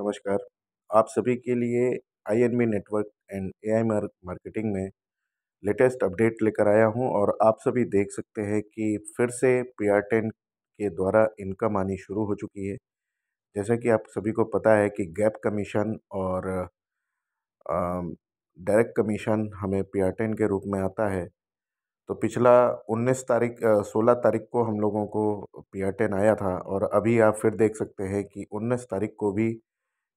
नमस्कार आप सभी के लिए I N B network and A I marketing में लेटेस्ट अपडेट लेकर आया हूं और आप सभी देख सकते हैं कि फिर से पी आर टेन के द्वारा इनकम आनी शुरू हो चुकी है जैसा कि आप सभी को पता है कि गैप कमीशन और डायरेक्ट कमीशन हमें पी आर टेन के रूप में आता है तो पिछला 19 तारीख 16 तारीख को हम लोगों को पी आर टेन आया था और अभी आप फिर देख सकते हैं कि 19 तारीख को भी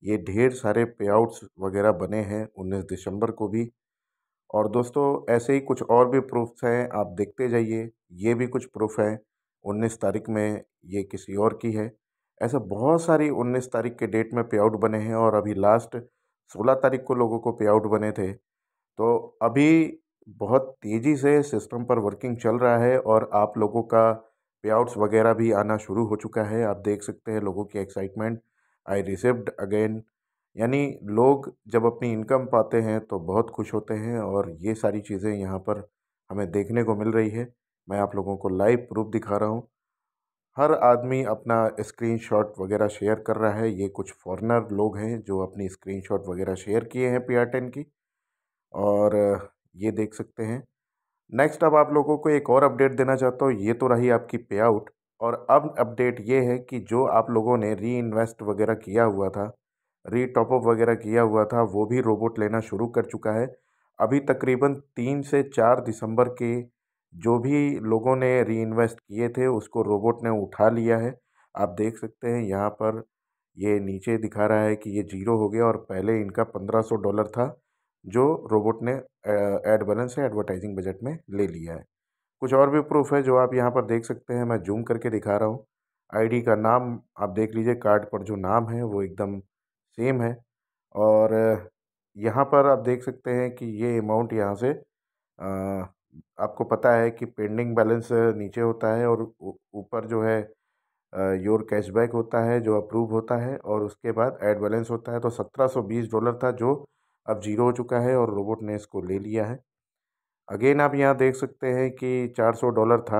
ये ढेर सारे पेआउट्स वगैरह बने हैं उन्नीस दिसंबर को भी और दोस्तों ऐसे ही कुछ और भी प्रूफ्स हैं आप देखते जाइए ये भी कुछ प्रूफ हैं उन्नीस तारीख में ये किसी और की है ऐसे बहुत सारी उन्नीस तारीख के डेट में पेआउट बने हैं और अभी लास्ट सोलह तारीख को लोगों को पेआउट बने थे तो अभी बहुत तेज़ी से सिस्टम पर वर्किंग चल रहा है और आप लोगों का पेआउट्स वगैरह भी आना शुरू हो चुका है आप देख सकते हैं लोगों की एक्साइटमेंट आई रिसिव्ड अगेन यानी लोग जब अपनी इनकम पाते हैं तो बहुत खुश होते हैं और ये सारी चीज़ें यहाँ पर हमें देखने को मिल रही है मैं आप लोगों को लाइव प्रूफ दिखा रहा हूँ हर आदमी अपना स्क्रीनशॉट वगैरह शेयर कर रहा है ये कुछ फॉरेनर लोग हैं जो अपनी स्क्रीनशॉट वगैरह शेयर किए हैं पी की और ये देख सकते हैं नेक्स्ट अब आप लोगों को एक और अपडेट देना चाहता हूँ ये तो रही आपकी पे आउट और अब अपडेट ये है कि जो आप लोगों ने री इन्वेस्ट वगैरह किया हुआ था री टॉपअप वगैरह किया हुआ था वो भी रोबोट लेना शुरू कर चुका है अभी तकरीबन तीन से चार दिसंबर के जो भी लोगों ने री इन्वेस्ट किए थे उसको रोबोट ने उठा लिया है आप देख सकते हैं यहाँ पर ये नीचे दिखा रहा है कि ये जीरो हो गया और पहले इनका पंद्रह सौ डॉलर था जो रोबोट ने एड बैलेंस से एडवर्टाइजिंग बजट में ले लिया है कुछ और भी प्रूफ़ है जो आप यहाँ पर देख सकते हैं मैं जूम करके दिखा रहा हूँ आईडी का नाम आप देख लीजिए कार्ड पर जो नाम है वो एकदम सेम है और यहाँ पर आप देख सकते हैं कि ये अमाउंट यहाँ से आपको पता है कि पेंडिंग बैलेंस नीचे होता है और ऊपर जो है योर कैशबैक होता है जो अप्रूव होता है और उसके बाद एड बैलेंस होता है तो सत्रह डॉलर था जो अब ज़ीरो हो चुका है और रोबोट ने इसको ले लिया है अगेन आप यहाँ देख सकते हैं कि 400 डॉलर था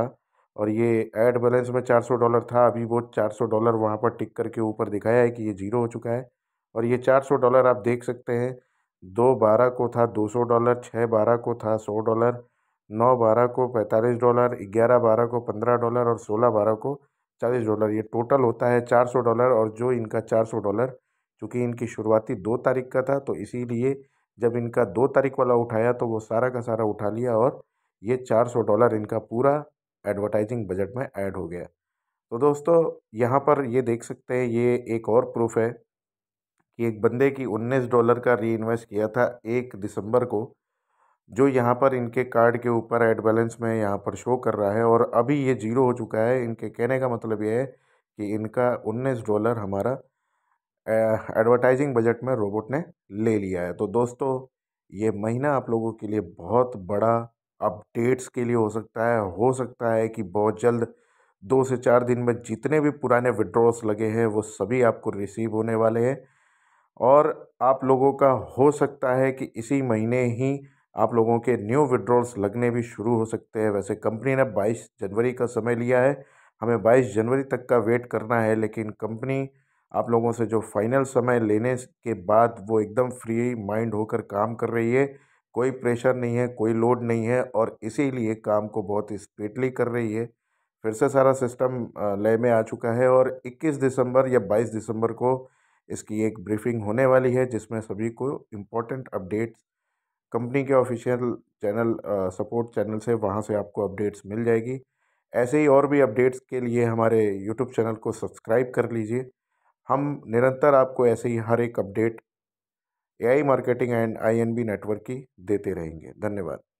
और ये एड बैलेंस में 400 डॉलर था अभी वो 400 डॉलर वहाँ पर टिक करके ऊपर दिखाया है कि ये ज़ीरो हो चुका है और ये 400 डॉलर आप देख सकते हैं दो बारह को था 200 डॉलर छः बारह को था 100 डॉलर नौ बारह को पैंतालीस डॉलर ग्यारह बारह को पंद्रह डॉलर और सोलह बारह को चालीस डॉलर ये टोटल होता है चार सौ डॉलर और जो इनका चार सौ डॉलर चूँकि इनकी शुरुआती दो तारीख का था तो इसीलिए जब इनका दो तारीख वाला उठाया तो वो सारा का सारा उठा लिया और ये चार सौ डॉलर इनका पूरा एडवर्टाइजिंग बजट में ऐड हो गया तो दोस्तों यहाँ पर ये देख सकते हैं ये एक और प्रूफ है कि एक बंदे की उन्नीस डॉलर का री इन्वेस्ट किया था एक दिसंबर को जो यहाँ पर इनके कार्ड के ऊपर एड बैलेंस में यहाँ पर शो कर रहा है और अभी ये जीरो हो चुका है इनके कहने का मतलब ये है कि इनका उन्नीस डॉलर हमारा एडवर्टाइजिंग बजट में रोबोट ने ले लिया है तो दोस्तों ये महीना आप लोगों के लिए बहुत बड़ा अपडेट्स के लिए हो सकता है हो सकता है कि बहुत जल्द दो से चार दिन में जितने भी पुराने विड्रॉस लगे हैं वो सभी आपको रिसीव होने वाले हैं और आप लोगों का हो सकता है कि इसी महीने ही आप लोगों के न्यू विड्रॉल्स लगने भी शुरू हो सकते हैं वैसे कंपनी ने 22 जनवरी का समय लिया है हमें 22 जनवरी तक का वेट करना है लेकिन कंपनी आप लोगों से जो फाइनल समय लेने के बाद वो एकदम फ्री माइंड होकर काम कर रही है कोई प्रेशर नहीं है कोई लोड नहीं है और इसीलिए काम को बहुत स्पीडली कर रही है फिर से सारा सिस्टम लय में आ चुका है और 21 दिसंबर या 22 दिसंबर को इसकी एक ब्रीफिंग होने वाली है जिसमें सभी को इम्पोर्टेंट अपडेट्स कंपनी के ऑफिशियल चैनल सपोर्ट चैनल से वहाँ से आपको अपडेट्स मिल जाएगी ऐसे ही और भी अपडेट्स के लिए हमारे यूट्यूब चैनल को सब्सक्राइब कर लीजिए हम निरंतर आपको ऐसे ही हर एक update AI marketing and INB network की देते रहेंगे धन्यवाद